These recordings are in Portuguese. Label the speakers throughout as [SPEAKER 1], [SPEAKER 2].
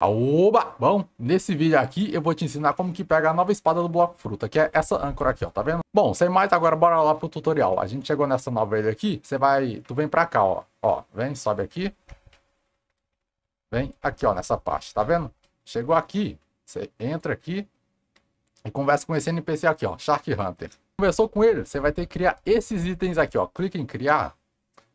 [SPEAKER 1] Oba! Bom, nesse vídeo aqui eu vou te ensinar como que pega a nova espada do bloco fruta, que é essa âncora aqui, ó, tá vendo? Bom, sem mais, agora bora lá pro tutorial. A gente chegou nessa nova ilha aqui, você vai... Tu vem pra cá, ó. Ó, vem, sobe aqui. Vem aqui, ó, nessa parte, tá vendo? Chegou aqui, você entra aqui e conversa com esse NPC aqui, ó, Shark Hunter. Conversou com ele, você vai ter que criar esses itens aqui, ó. Clica em criar.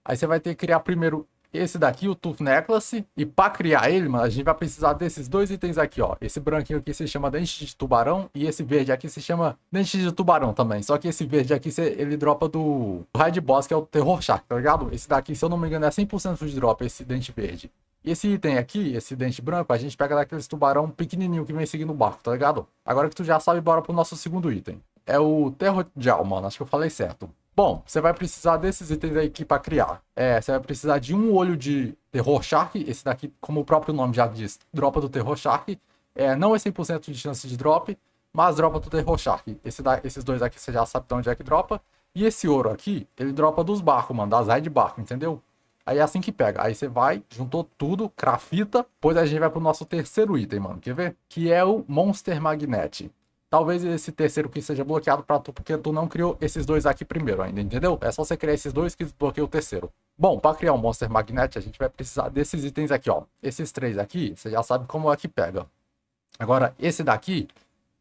[SPEAKER 1] Aí você vai ter que criar primeiro esse daqui, o Tooth Necklace. E para criar ele, mano, a gente vai precisar desses dois itens aqui, ó. Esse branquinho aqui se chama dente de tubarão e esse verde aqui se chama dente de tubarão também. Só que esse verde aqui, ele dropa do, do Raid Boss, que é o Terror Shark, tá ligado? Esse daqui, se eu não me engano, é 100% de drop, esse dente verde. E esse item aqui, esse dente branco, a gente pega daqueles tubarão pequenininho que vem seguindo o barco, tá ligado? Agora que tu já sabe, bora pro nosso segundo item. É o Terror Jal, mano. Acho que eu falei certo. Bom, você vai precisar desses itens aqui para criar. É, você vai precisar de um olho de Terror Shark. Esse daqui, como o próprio nome já diz, dropa do Terror Shark. É, não é 100% de chance de drop, mas dropa do Terror Shark. Esse da, esses dois aqui você já sabe de onde é que dropa. E esse ouro aqui, ele dropa dos barcos, mano, das de barco, entendeu? Aí é assim que pega. Aí você vai, juntou tudo, crafita. Pois a gente vai pro nosso terceiro item, mano. Quer ver? Que é o Monster Magnet. Talvez esse terceiro que seja bloqueado para tu, porque tu não criou esses dois aqui primeiro ainda, entendeu? É só você criar esses dois que desbloqueia o terceiro. Bom, para criar um Monster Magnet, a gente vai precisar desses itens aqui, ó. Esses três aqui, você já sabe como é que pega. Agora, esse daqui,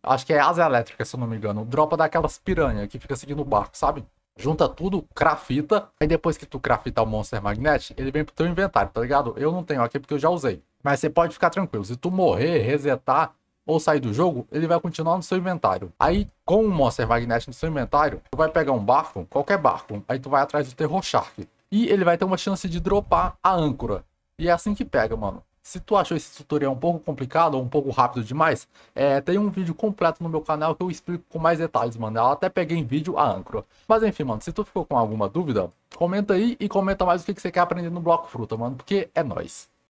[SPEAKER 1] acho que é asa elétrica, se eu não me engano. Dropa daquelas piranha que fica seguindo o barco, sabe? Junta tudo, crafita. Aí depois que tu crafitar o Monster Magnet, ele vem pro teu inventário, tá ligado? Eu não tenho aqui porque eu já usei. Mas você pode ficar tranquilo. Se tu morrer, resetar, ou sair do jogo, ele vai continuar no seu inventário. Aí, com o Monster Magnet no seu inventário, tu vai pegar um barco, qualquer barco, aí tu vai atrás do Terror Shark. E ele vai ter uma chance de dropar a âncora. E é assim que pega, mano. Se tu achou esse tutorial um pouco complicado ou um pouco rápido demais, é, tem um vídeo completo no meu canal que eu explico com mais detalhes, mano. Eu até peguei em vídeo a âncora. Mas enfim, mano, se tu ficou com alguma dúvida, comenta aí e comenta mais o que, que você quer aprender no Bloco Fruta, mano, porque é nóis.